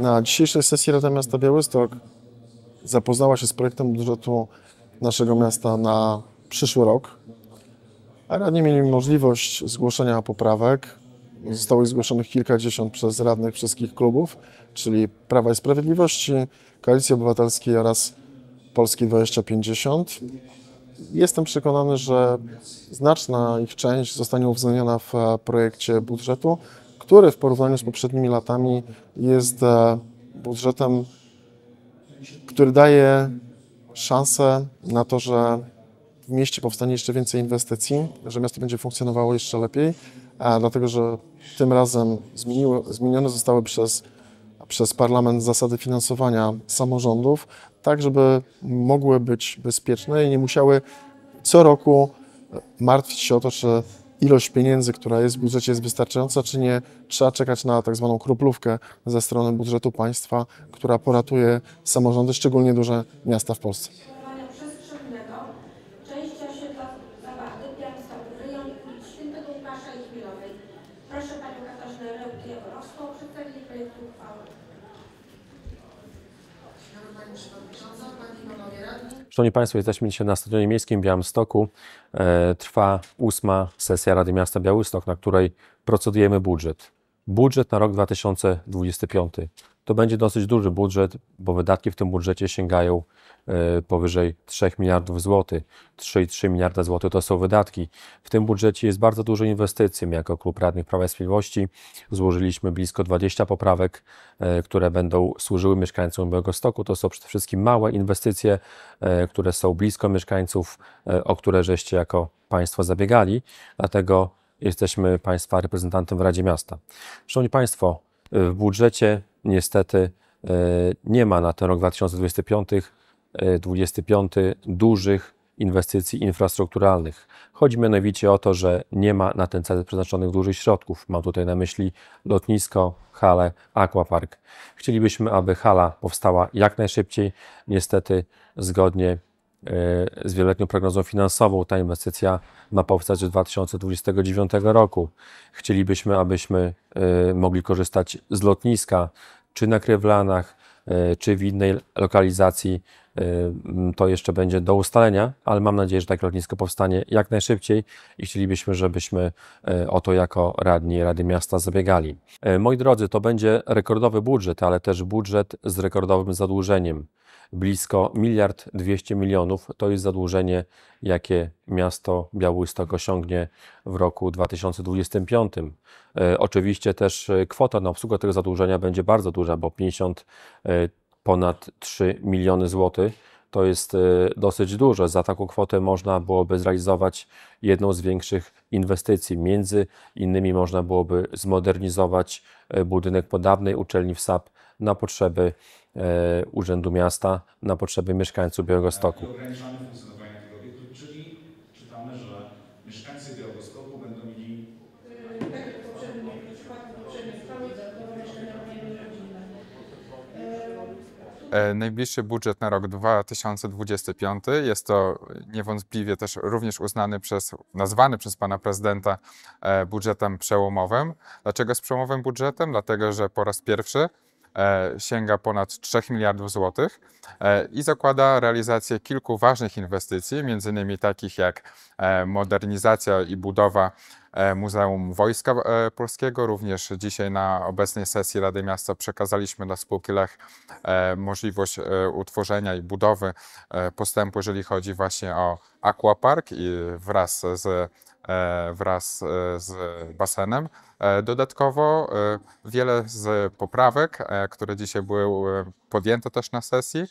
Na dzisiejszej sesji Rada Miasta Białystok zapoznała się z projektem budżetu naszego miasta na przyszły rok. A radni mieli możliwość zgłoszenia poprawek. Zostało ich zgłoszonych kilkadziesiąt przez radnych wszystkich klubów, czyli Prawa i Sprawiedliwości, Koalicji Obywatelskiej oraz Polski 2050. Jestem przekonany, że znaczna ich część zostanie uwzględniona w projekcie budżetu który w porównaniu z poprzednimi latami jest budżetem, e, który daje szansę na to, że w mieście powstanie jeszcze więcej inwestycji, że miasto będzie funkcjonowało jeszcze lepiej, dlatego że tym razem zmieniły, zmienione zostały przez, przez parlament zasady finansowania samorządów, tak żeby mogły być bezpieczne i nie musiały co roku martwić się o to, czy ilość pieniędzy, która jest w budżecie jest wystarczająca, czy nie. Trzeba czekać na tak zwaną kruplówkę ze strony budżetu państwa, która poratuje samorządy, szczególnie duże miasta w Polsce. Proszę Panią Katarzynę Rełkę-Jaworowską o przedstawienie projektu uchwały. Szanowni Państwo, jesteśmy dzisiaj na Stadionie Miejskim w Białymstoku. E, trwa ósma sesja Rady Miasta Białystok, na której procedujemy budżet. Budżet na rok 2025 to będzie dosyć duży budżet, bo wydatki w tym budżecie sięgają e, powyżej 3 miliardów złotych. 3,3 miliarda złotych to są wydatki. W tym budżecie jest bardzo dużo inwestycji. My jako Klub Radnych Prawa i Sprawiedliwości złożyliśmy blisko 20 poprawek, e, które będą służyły mieszkańcom Białego Stoku. To są przede wszystkim małe inwestycje, e, które są blisko mieszkańców, o które żeście jako państwo zabiegali. Dlatego jesteśmy państwa reprezentantem w Radzie Miasta. Szanowni Państwo, w budżecie niestety e, nie ma na ten rok 2025, 2025 e, dużych inwestycji infrastrukturalnych. Chodzi mianowicie o to, że nie ma na ten cel przeznaczonych dużych środków. Mam tutaj na myśli lotnisko, hale, aquapark. Chcielibyśmy, aby hala powstała jak najszybciej. Niestety, zgodnie E, z wieloletnią prognozą finansową. Ta inwestycja ma powstać do 2029 roku. Chcielibyśmy, abyśmy e, mogli korzystać z lotniska, czy na Krewlanach, e, czy w innej lokalizacji Y, mm, to jeszcze będzie do ustalenia, ale mam nadzieję, że takie lotnisko powstanie jak najszybciej i chcielibyśmy, żebyśmy y, o to jako radni Rady Miasta zabiegali. Y, moi drodzy, to będzie rekordowy budżet, ale też budżet z rekordowym zadłużeniem. Blisko miliard 200 milionów to jest zadłużenie, jakie miasto Białystok osiągnie w roku 2025. Oczywiście też kwota na obsługę tego zadłużenia będzie bardzo duża, bo 50 ponad 3 miliony złotych. To jest y, dosyć dużo. Za taką kwotę można byłoby zrealizować jedną z większych inwestycji. Między innymi można byłoby zmodernizować y, budynek podawnej uczelni w SAP na potrzeby y, Urzędu Miasta, na potrzeby mieszkańców Białegostoku. ograniczamy funkcjonowanie tego obiektu, czyli czytamy, że mieszkańcy E, najbliższy budżet na rok 2025 jest to niewątpliwie też również uznany przez, nazwany przez pana prezydenta e, budżetem przełomowym. Dlaczego z przełomowym budżetem? Dlatego, że po raz pierwszy e, sięga ponad 3 miliardów złotych i zakłada realizację kilku ważnych inwestycji, między innymi takich jak modernizacja i budowa E, Muzeum Wojska e, Polskiego. Również dzisiaj na obecnej sesji Rady Miasta przekazaliśmy dla spółki Lech e, możliwość utworzenia i budowy postępu, jeżeli chodzi właśnie o aquapark i wraz z wraz z basenem. Dodatkowo wiele z poprawek, które dzisiaj były podjęte też na sesji,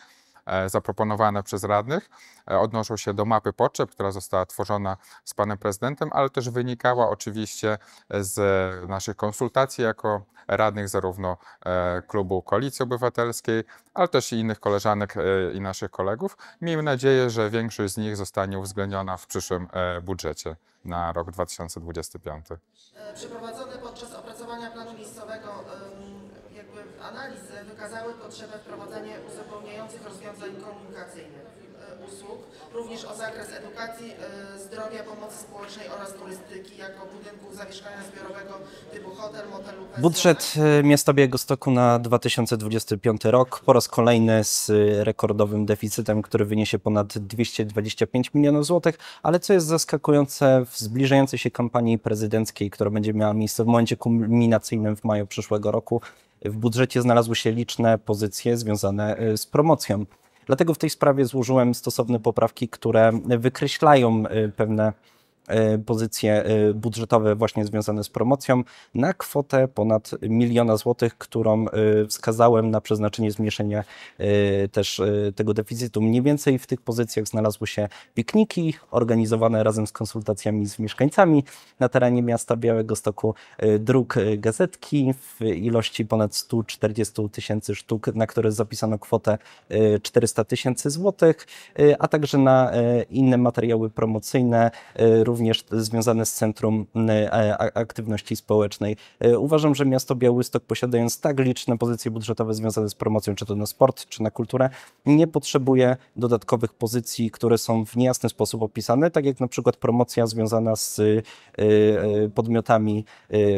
E, zaproponowane przez radnych e, odnoszą się do mapy potrzeb, która została tworzona z panem prezydentem, ale też wynikała oczywiście z naszych konsultacji jako radnych zarówno e, klubu Koalicji Obywatelskiej, ale też i innych koleżanek i naszych kolegów. Miejmy nadzieję, że większość z nich zostanie uwzględniona w przyszłym budżecie na rok 2025. Przeprowadzone podczas analizy wykazały potrzebę wprowadzenia uzupełniających rozwiązań komunikacyjnych e, usług, również o zakres edukacji, e, zdrowia, pomocy społecznej oraz turystyki jako budynków zamieszkania zbiorowego typu hotel, motel lub Budżet e, miasta Białegostoku na 2025 rok po raz kolejny z rekordowym deficytem, który wyniesie ponad 225 milionów złotych, ale co jest zaskakujące w zbliżającej się kampanii prezydenckiej, która będzie miała miejsce w momencie kulminacyjnym w maju przyszłego roku, w budżecie znalazły się liczne pozycje związane e, z promocją. Dlatego w tej sprawie złożyłem stosowne poprawki, które wykreślają e, pewne E, pozycje e, budżetowe właśnie związane z promocją na kwotę ponad miliona złotych, którą e, wskazałem na przeznaczenie zmniejszenia też tego deficytu. Mniej więcej w tych pozycjach znalazły się pikniki organizowane razem z konsultacjami z mieszkańcami na terenie miasta Białego Stoku, druk gazetki w ilości ponad 140 tysięcy sztuk, na które zapisano kwotę 400 tysięcy złotych, a także na inne materiały promocyjne, również związane z Centrum e, Aktywności Społecznej. E, uważam, że miasto Białystok, posiadając tak liczne pozycje budżetowe związane z promocją, czy to na sport, czy na kulturę, nie potrzebuje dodatkowych pozycji, które są w niejasny sposób opisane, tak jak na przykład promocja związana z e, podmiotami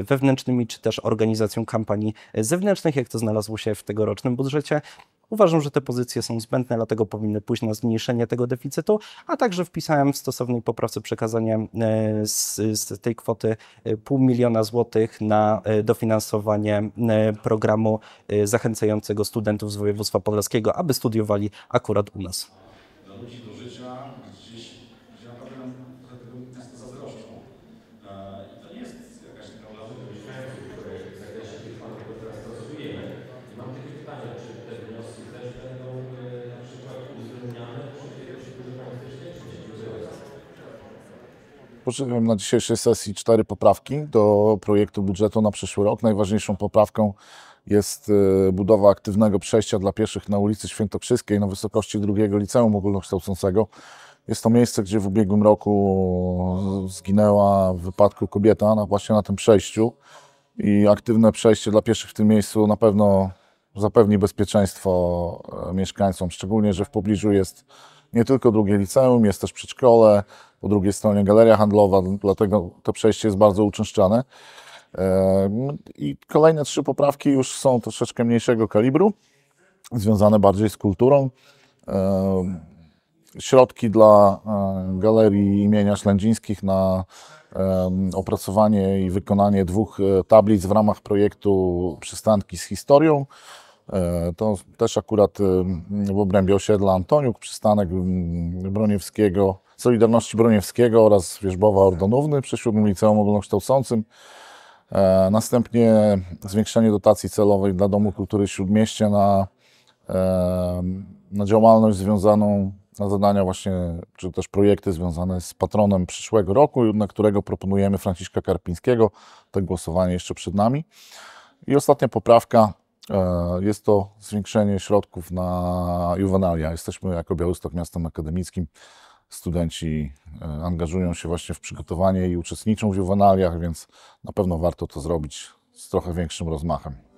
wewnętrznymi, czy też organizacją kampanii zewnętrznych, jak to znalazło się w tegorocznym budżecie. Uważam, że te pozycje są zbędne, dlatego powinny pójść na zmniejszenie tego deficytu, a także wpisałem w stosownej poprawce przekazanie e, z, z tej kwoty e, pół miliona złotych na e, dofinansowanie programu zachęcającego studentów z województwa podlaskiego, aby studiowali akurat u nas. złożyłem na dzisiejszej sesji cztery poprawki do projektu budżetu na przyszły rok. Najważniejszą poprawką jest y, budowa aktywnego przejścia dla pieszych na ulicy Świętokrzyskiej na wysokości drugiego liceum ogólnokształcącego. Jest to miejsce, gdzie w ubiegłym roku zginęła w wypadku kobieta na, właśnie na tym przejściu i aktywne przejście dla pieszych w tym miejscu na pewno zapewni bezpieczeństwo e, mieszkańcom, szczególnie, że w pobliżu jest nie tylko drugie liceum, jest też przedszkole, po drugiej stronie galeria handlowa, dlatego to przejście jest bardzo uczęszczane. E, I kolejne trzy poprawki już są troszeczkę mniejszego kalibru, związane bardziej z kulturą. E, środki dla e, galerii imienia Ślędzińskich na opracowanie i wykonanie dwóch tablic w ramach projektu Przystanki z historią. E, to też akurat y, w obrębie osiedla Antoniuk, przystanek mm, Broniewskiego, Solidarności Broniewskiego oraz Wierzbowa Ordonówny przy siódmym liceum ogólnokształcącym. E, następnie zwiększenie dotacji celowej dla Domu Kultury Śródmieście na, e, na działalność związaną, na zadania właśnie, czy też projekty związane z patronem przyszłego roku, na którego proponujemy Franciszka Karpińskiego. To głosowanie jeszcze przed nami. I ostatnia poprawka E, jest to zwiększenie środków na Juvenalia. Jesteśmy jako Białystok miastem akademickim. Studenci e, angażują się właśnie w przygotowanie i uczestniczą w Juvenaliach, więc na pewno warto to zrobić z trochę większym rozmachem.